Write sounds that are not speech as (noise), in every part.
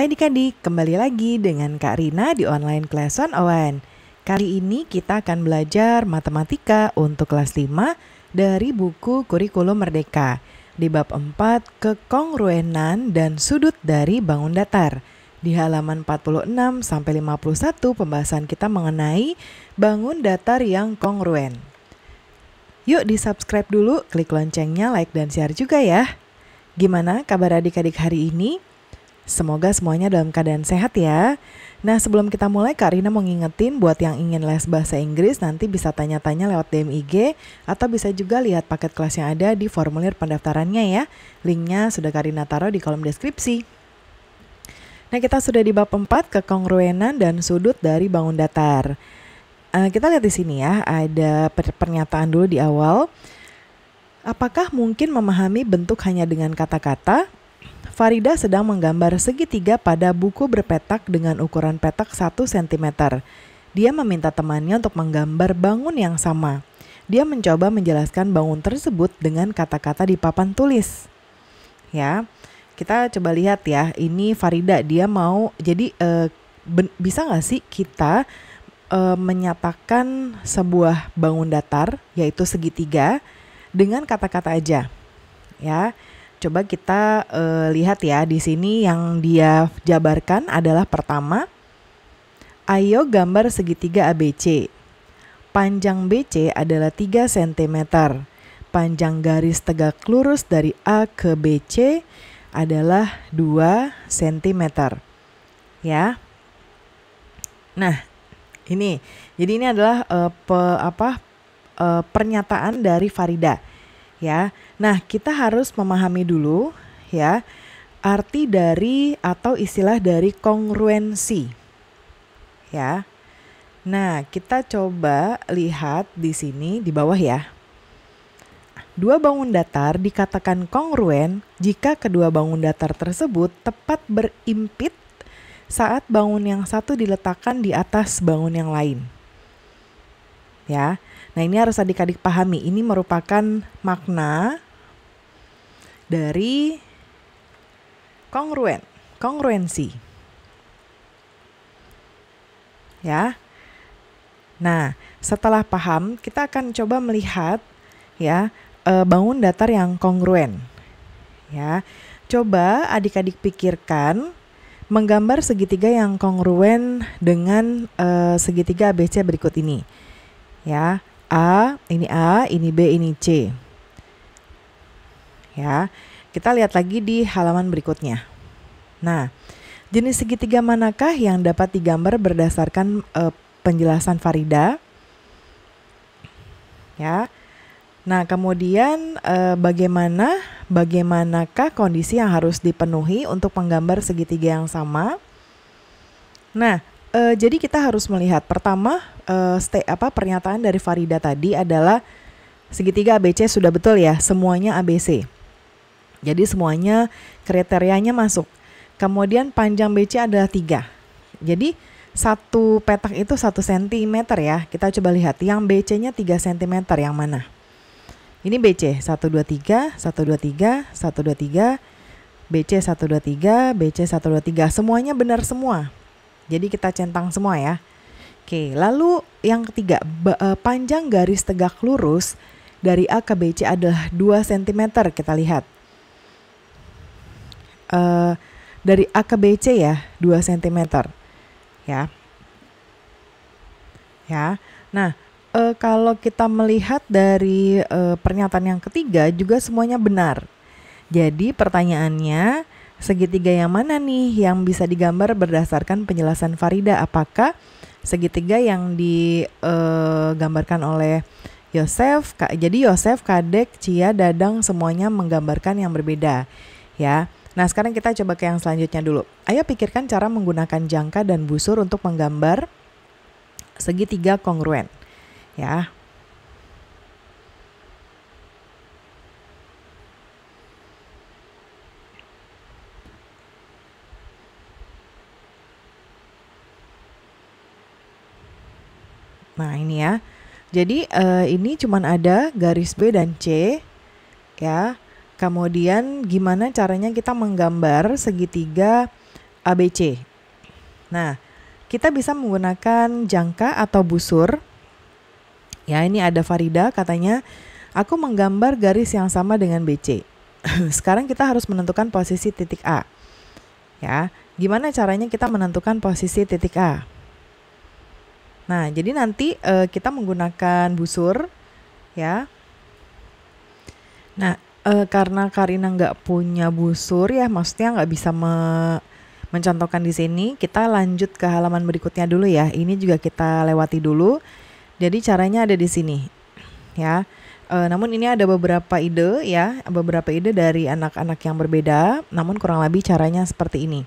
Hai adik-adik, kembali lagi dengan Kak Rina di Online kelas on Kali ini kita akan belajar matematika untuk kelas 5 dari buku Kurikulum Merdeka di bab 4 kekongruenan dan sudut dari bangun datar. Di halaman 46 sampai 51 pembahasan kita mengenai bangun datar yang kongruen. Yuk di-subscribe dulu, klik loncengnya, like dan share juga ya. Gimana kabar adik-adik hari ini? Semoga semuanya dalam keadaan sehat ya. Nah sebelum kita mulai Kak Rina mau ngingetin buat yang ingin les bahasa Inggris nanti bisa tanya-tanya lewat DM IG atau bisa juga lihat paket kelas yang ada di formulir pendaftarannya ya. Linknya sudah Kak Rina taruh di kolom deskripsi. Nah kita sudah di bab 4 Kongruenan dan sudut dari bangun datar. Uh, kita lihat di sini ya ada pernyataan dulu di awal. Apakah mungkin memahami bentuk hanya dengan kata-kata? Farida sedang menggambar segitiga pada buku berpetak dengan ukuran petak 1 cm. Dia meminta temannya untuk menggambar bangun yang sama. Dia mencoba menjelaskan bangun tersebut dengan kata-kata di papan tulis. Ya, kita coba lihat ya. Ini Farida dia mau jadi eh, ben, bisa nggak sih kita eh, menyatakan sebuah bangun datar yaitu segitiga dengan kata-kata aja, ya. Coba kita uh, lihat ya di sini yang dia jabarkan adalah pertama, ayo gambar segitiga ABC. Panjang BC adalah 3 cm. Panjang garis tegak lurus dari A ke BC adalah 2 cm. Ya. Nah, ini. Jadi ini adalah uh, pe, apa uh, pernyataan dari Farida ya. Nah, kita harus memahami dulu ya arti dari atau istilah dari kongruensi. Ya. Nah, kita coba lihat di sini di bawah ya. Dua bangun datar dikatakan kongruen jika kedua bangun datar tersebut tepat berimpit saat bangun yang satu diletakkan di atas bangun yang lain. Ya. Nah, ini harus adik-adik pahami. Ini merupakan makna dari kongruen, kongruensi. Ya. Nah, setelah paham, kita akan coba melihat ya, e, bangun datar yang kongruen. Ya. Coba adik-adik pikirkan menggambar segitiga yang kongruen dengan uh, segitiga ABC berikut ini. Ya. A, ini A, ini B, ini C. Ya. Kita lihat lagi di halaman berikutnya. Nah, jenis segitiga manakah yang dapat digambar berdasarkan e, penjelasan Farida? Ya. Nah, kemudian e, bagaimana bagaimanakah kondisi yang harus dipenuhi untuk menggambar segitiga yang sama? Nah, Uh, jadi kita harus melihat pertama uh, eh, stay, apa pernyataan dari Farida tadi adalah segitiga ABC sudah betul ya, semuanya ABC. Jadi semuanya kriterianya masuk. Kemudian panjang BC adalah tiga. Jadi satu petak itu satu sentimeter ya. Kita coba lihat yang BC-nya tiga sentimeter yang mana. Ini BC satu satu dua dua tiga tiga satu dua tiga BC satu dua tiga BC satu dua tiga Semuanya benar semua. Jadi kita centang semua ya. Oke, lalu yang ketiga, eh, panjang garis tegak lurus dari A ke BC adalah 2 cm. Kita lihat. Uh, dari A ke BC ya, 2 cm. Ya. Ya. Nah, uh, kalau kita melihat dari uh, pernyataan yang ketiga juga semuanya benar. Jadi pertanyaannya segitiga yang mana nih yang bisa digambar berdasarkan penjelasan Farida? Apakah segitiga yang digambarkan eh, oleh Yosef? Jadi Yosef, Kadek, Cia, Dadang semuanya menggambarkan yang berbeda, ya. Nah, sekarang kita coba ke yang selanjutnya dulu. Ayo pikirkan cara menggunakan jangka dan busur untuk menggambar segitiga kongruen. Ya, ini ya. Jadi uh, ini cuma ada garis B dan C ya. Kemudian gimana caranya kita menggambar segitiga ABC. Nah, kita bisa menggunakan jangka atau busur. Ya, ini ada Farida katanya, aku menggambar garis yang sama dengan BC. (clears throat) Sekarang kita harus menentukan posisi titik A. Ya, gimana caranya kita menentukan posisi titik A? Nah, jadi nanti uh, kita menggunakan busur ya. Nah, uh, karena Karina nggak punya busur ya, maksudnya nggak bisa me mencontohkan di sini, kita lanjut ke halaman berikutnya dulu ya. Ini juga kita lewati dulu. Jadi caranya ada di sini ya. Uh, namun ini ada beberapa ide ya, beberapa ide dari anak-anak yang berbeda, namun kurang lebih caranya seperti ini.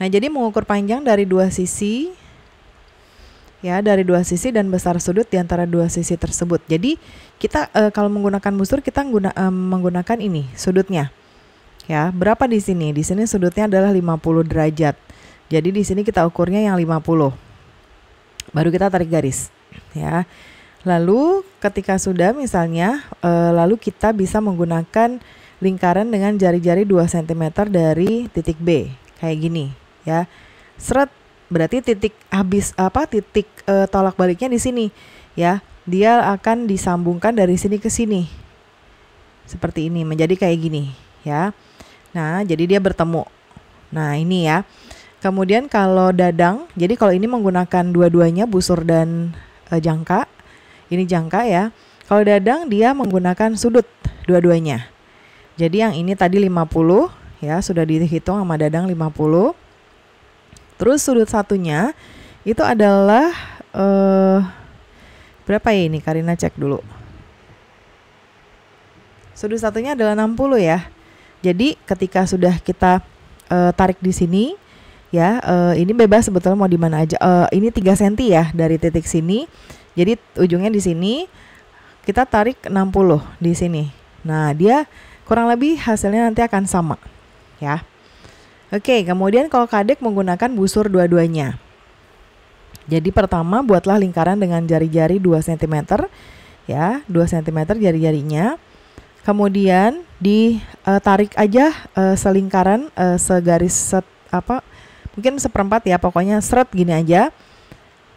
Nah, jadi mengukur panjang dari dua sisi ya dari dua sisi dan besar sudut di antara dua sisi tersebut. Jadi kita e, kalau menggunakan busur kita guna, e, menggunakan ini sudutnya. Ya, berapa di sini? Di sini sudutnya adalah 50 derajat. Jadi di sini kita ukurnya yang 50. Baru kita tarik garis, ya. Lalu ketika sudah misalnya e, lalu kita bisa menggunakan lingkaran dengan jari-jari 2 cm dari titik B kayak gini, ya. Seret berarti titik habis apa titik e, tolak baliknya di sini ya dia akan disambungkan dari sini ke sini seperti ini menjadi kayak gini ya nah jadi dia bertemu nah ini ya kemudian kalau dadang jadi kalau ini menggunakan dua-duanya busur dan e, jangka ini jangka ya kalau dadang dia menggunakan sudut dua-duanya jadi yang ini tadi 50 ya sudah dihitung sama dadang 50 Terus sudut satunya itu adalah uh, berapa ya ini? Karina cek dulu. Sudut satunya adalah 60 ya. Jadi ketika sudah kita uh, tarik di sini ya, uh, ini bebas sebetulnya mau di mana aja. Uh, ini 3 cm ya dari titik sini. Jadi ujungnya di sini kita tarik 60 di sini. Nah, dia kurang lebih hasilnya nanti akan sama ya. Oke, kemudian kalau kadek menggunakan busur dua-duanya. Jadi pertama buatlah lingkaran dengan jari-jari 2 cm ya, 2 cm jari-jarinya. Kemudian ditarik aja e, selingkaran e, segaris set apa mungkin seperempat ya pokoknya seret gini aja.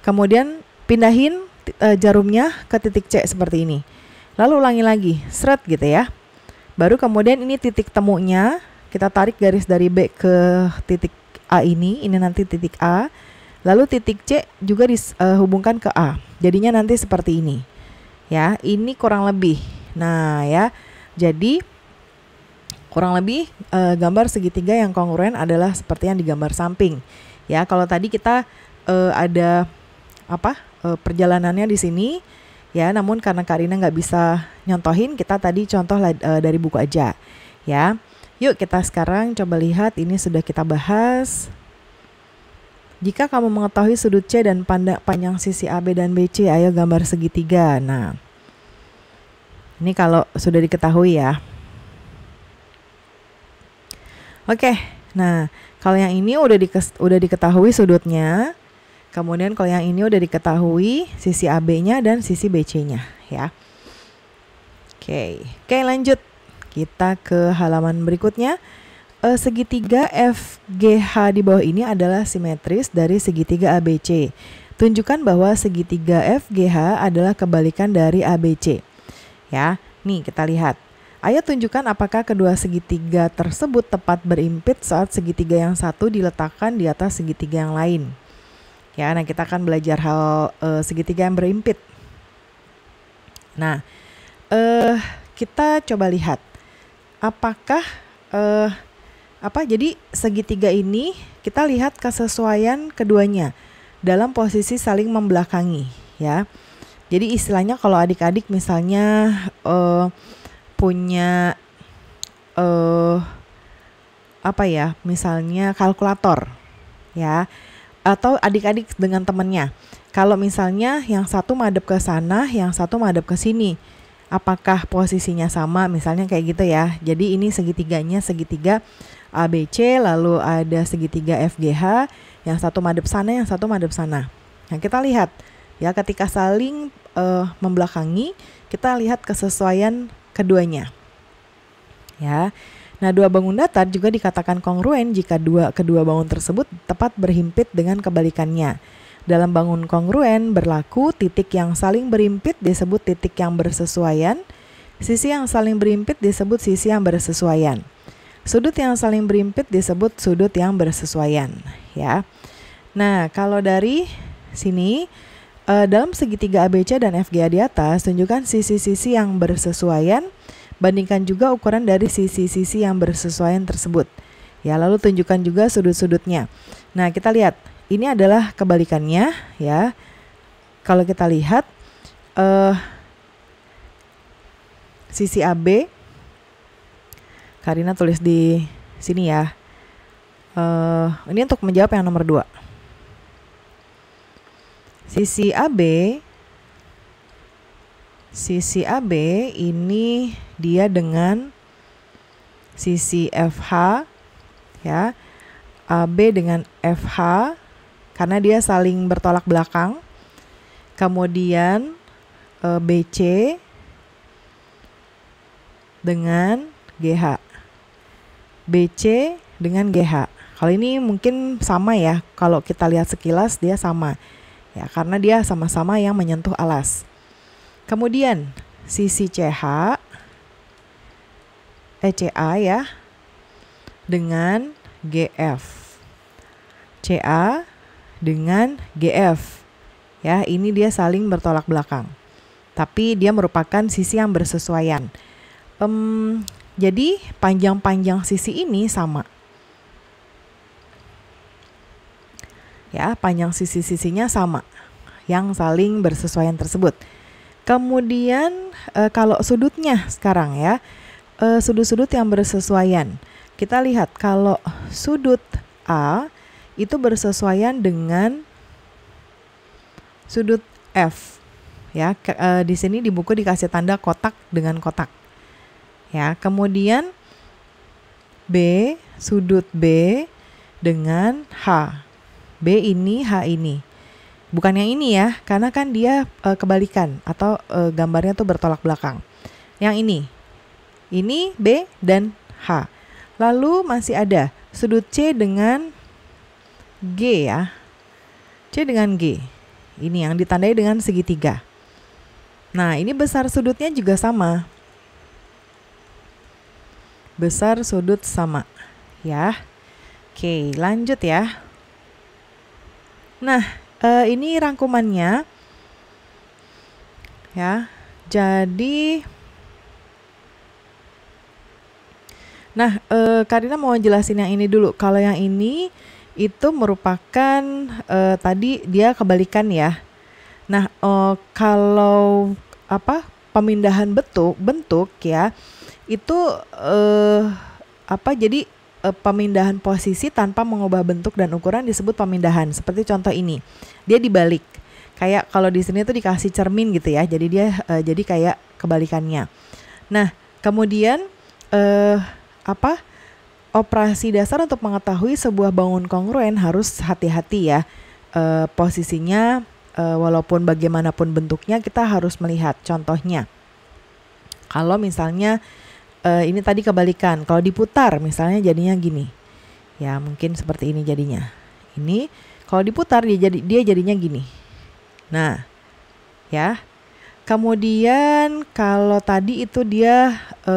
Kemudian pindahin eh, jarumnya ke titik C seperti ini. Lalu ulangi lagi, seret gitu ya. Baru kemudian ini titik temunya kita tarik garis dari B ke titik A ini, ini nanti titik A. Lalu titik C juga dihubungkan eh, ke A. Jadinya nanti seperti ini. Ya, ini kurang lebih. Nah, ya. Jadi kurang lebih uh, gambar segitiga yang kongruen adalah seperti yang di gambar samping. Ya, kalau tadi kita uh, ada apa? Uh, perjalanannya di sini ya, namun karena Karina nggak bisa nyontohin, kita tadi contoh uh, dari buku aja. Ya. Yuk kita sekarang coba lihat ini sudah kita bahas. Jika kamu mengetahui sudut C dan pandang panjang sisi AB dan BC, ayo gambar segitiga. Nah, ini kalau sudah diketahui ya. Oke, nah kalau yang ini udah, di, udah diketahui sudutnya, kemudian kalau yang ini udah diketahui sisi AB-nya dan sisi BC-nya ya. Oke, oke lanjut. Kita ke halaman berikutnya. E, segitiga FGH di bawah ini adalah simetris dari segitiga ABC. Tunjukkan bahwa segitiga FGH adalah kebalikan dari ABC. Ya, nih kita lihat. Ayo tunjukkan apakah kedua segitiga tersebut tepat berimpit saat segitiga yang satu diletakkan di atas segitiga yang lain. Ya, nah kita akan belajar hal e, segitiga yang berimpit. Nah, eh, kita coba lihat apakah eh, apa jadi segitiga ini kita lihat kesesuaian keduanya dalam posisi saling membelakangi ya. Jadi istilahnya kalau adik-adik misalnya eh, punya eh apa ya misalnya kalkulator ya atau adik-adik dengan temennya. Kalau misalnya yang satu madep ke sana, yang satu madep ke sini apakah posisinya sama misalnya kayak gitu ya. Jadi ini segitiganya segitiga ABC lalu ada segitiga FGH yang satu madep sana yang satu madep sana. Nah, kita lihat ya ketika saling uh, membelakangi kita lihat kesesuaian keduanya. Ya. Nah, dua bangun datar juga dikatakan kongruen jika dua kedua bangun tersebut tepat berhimpit dengan kebalikannya. Dalam bangun kongruen berlaku titik yang saling berimpit disebut titik yang bersesuaian, sisi yang saling berimpit disebut sisi yang bersesuaian. Sudut yang saling berimpit disebut sudut yang bersesuaian, ya. Nah, kalau dari sini eh, dalam segitiga ABC dan FGA di atas tunjukkan sisi-sisi yang bersesuaian, bandingkan juga ukuran dari sisi-sisi yang bersesuaian tersebut. Ya, lalu tunjukkan juga sudut-sudutnya. Nah, kita lihat ini adalah kebalikannya ya. Kalau kita lihat uh, sisi AB Karina tulis di sini ya. Uh, ini untuk menjawab yang nomor dua. Sisi AB sisi AB ini dia dengan sisi FH ya. AB dengan FH karena dia saling bertolak belakang. Kemudian e, eh, BC dengan GH. BC dengan GH. Kalau ini mungkin sama ya, kalau kita lihat sekilas dia sama. Ya, karena dia sama-sama yang menyentuh alas. Kemudian sisi CH ECA ya dengan GF. CA dengan GF. Ya, ini dia saling bertolak belakang. Tapi dia merupakan sisi yang bersesuaian. Um, jadi panjang-panjang sisi ini sama. Ya, panjang sisi-sisinya sama yang saling bersesuaian tersebut. Kemudian e, kalau sudutnya sekarang ya, e, sudut-sudut e, yang bersesuaian. Kita lihat kalau sudut A itu bersesuaian dengan sudut F. Ya, ke, e, di sini di buku dikasih tanda kotak dengan kotak. Ya, kemudian B sudut B dengan H. B ini, H ini. Bukan yang ini ya, karena kan dia e, kebalikan atau e, gambarnya tuh bertolak belakang. Yang ini. Ini B dan H. Lalu masih ada sudut C dengan G ya. C dengan G. Ini yang ditandai dengan segitiga. Nah, ini besar sudutnya juga sama. Besar sudut sama, ya. Oke, lanjut ya. Nah, eh, ini rangkumannya. Ya. Jadi Nah, eh, Karina mau jelasin yang ini dulu. Kalau yang ini itu merupakan uh, tadi dia kebalikan ya. Nah, uh, kalau apa pemindahan bentuk bentuk ya itu uh, apa jadi uh, pemindahan posisi tanpa mengubah bentuk dan ukuran disebut pemindahan. Seperti contoh ini. Dia dibalik. Kayak kalau di sini tuh dikasih cermin gitu ya. Jadi dia uh, jadi kayak kebalikannya. Nah, kemudian eh apa? operasi dasar untuk mengetahui sebuah bangun kongruen harus hati-hati ya. E, posisinya e, walaupun bagaimanapun bentuknya kita harus melihat contohnya. Kalau misalnya e, ini tadi kebalikan, kalau diputar misalnya jadinya gini. Ya, mungkin seperti ini jadinya. Ini kalau diputar dia jadi dia jadinya gini. Nah, ya. Kemudian kalau tadi itu dia e,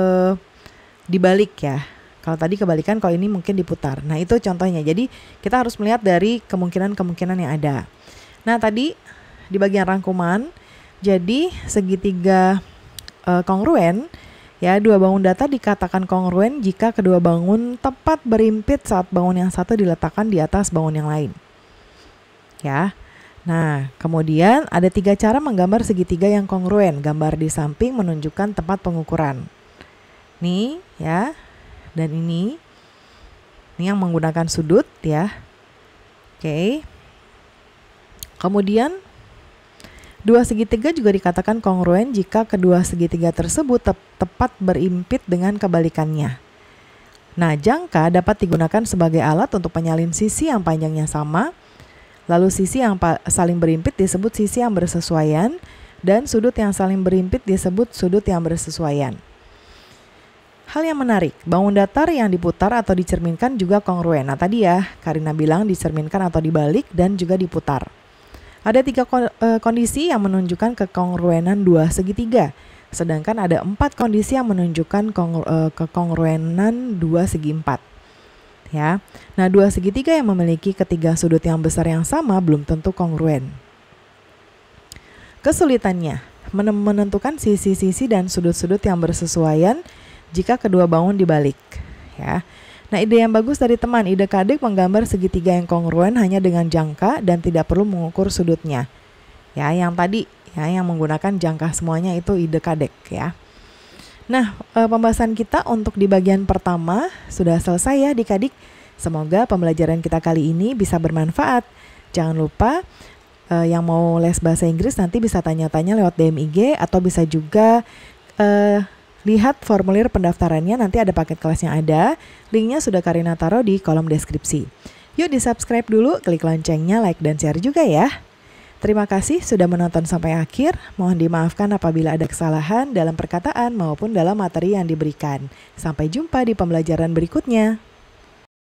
dibalik ya kalau tadi kebalikan, kalau ini mungkin diputar. Nah, itu contohnya. Jadi, kita harus melihat dari kemungkinan-kemungkinan yang ada. Nah, tadi di bagian rangkuman, jadi segitiga e, kongruen, ya, dua bangun data dikatakan kongruen jika kedua bangun tepat berimpit saat bangun yang satu diletakkan di atas bangun yang lain. Ya, Nah, kemudian ada tiga cara menggambar segitiga yang kongruen. Gambar di samping menunjukkan tempat pengukuran. Nih, ya, dan ini ini yang menggunakan sudut ya. Oke. Kemudian dua segitiga juga dikatakan kongruen jika kedua segitiga tersebut te tepat berimpit dengan kebalikannya. Nah, jangka dapat digunakan sebagai alat untuk penyalin sisi yang panjangnya sama, lalu sisi yang saling berimpit disebut sisi yang bersesuaian, dan sudut yang saling berimpit disebut sudut yang bersesuaian. Hal yang menarik, bangun datar yang diputar atau dicerminkan juga kongruen. Nah tadi ya, Karina bilang dicerminkan atau dibalik dan juga diputar. Ada tiga e, kondisi yang menunjukkan kekongruenan dua segitiga, sedangkan ada empat kondisi yang menunjukkan e, kekongruenan dua segi empat. Ya, nah dua segitiga yang memiliki ketiga sudut yang besar yang sama belum tentu kongruen. Kesulitannya, menentukan sisi-sisi dan sudut-sudut yang bersesuaian jika kedua bangun dibalik, ya. Nah, ide yang bagus dari teman ide kadek menggambar segitiga yang kongruen hanya dengan jangka dan tidak perlu mengukur sudutnya. Ya, yang tadi ya yang menggunakan jangka semuanya itu ide Kadek ya. Nah, eh, pembahasan kita untuk di bagian pertama sudah selesai ya di Kadik. Semoga pembelajaran kita kali ini bisa bermanfaat. Jangan lupa eh, yang mau les bahasa Inggris nanti bisa tanya-tanya lewat DM IG atau bisa juga eh, Lihat formulir pendaftarannya, nanti ada paket kelas yang ada. Linknya sudah Karina taruh di kolom deskripsi. Yuk di-subscribe dulu, klik loncengnya, like, dan share juga ya. Terima kasih sudah menonton sampai akhir. Mohon dimaafkan apabila ada kesalahan dalam perkataan maupun dalam materi yang diberikan. Sampai jumpa di pembelajaran berikutnya.